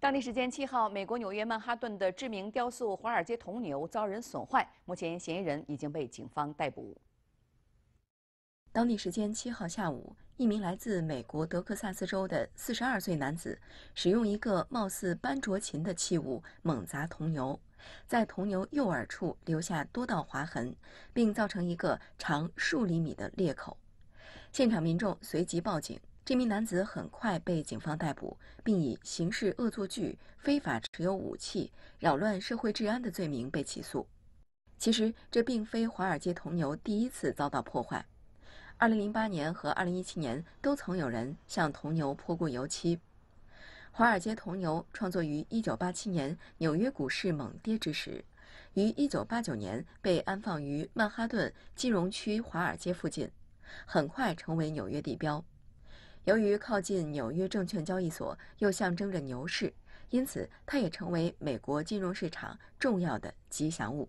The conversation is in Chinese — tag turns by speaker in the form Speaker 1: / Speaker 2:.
Speaker 1: 当地时间七号，美国纽约曼哈顿的知名雕塑华尔街铜牛遭人损坏，目前嫌疑人已经被警方逮捕。
Speaker 2: 当地时间七号下午，一名来自美国德克萨斯州的四十二岁男子，使用一个貌似斑手琴的器物猛砸铜牛，在铜牛右耳处留下多道划痕，并造成一个长数厘米的裂口。现场民众随即报警。这名男子很快被警方逮捕，并以刑事恶作剧、非法持有武器、扰乱社会治安的罪名被起诉。其实，这并非华尔街铜牛第一次遭到破坏。2008年和2017年都曾有人向铜牛泼过油漆。华尔街铜牛创作于1987年纽约股市猛跌之时，于1989年被安放于曼哈顿金融区华尔街附近，很快成为纽约地标。由于靠近纽约证券交易所，又象征着牛市，因此它也成为美国金融市场重要的吉祥物。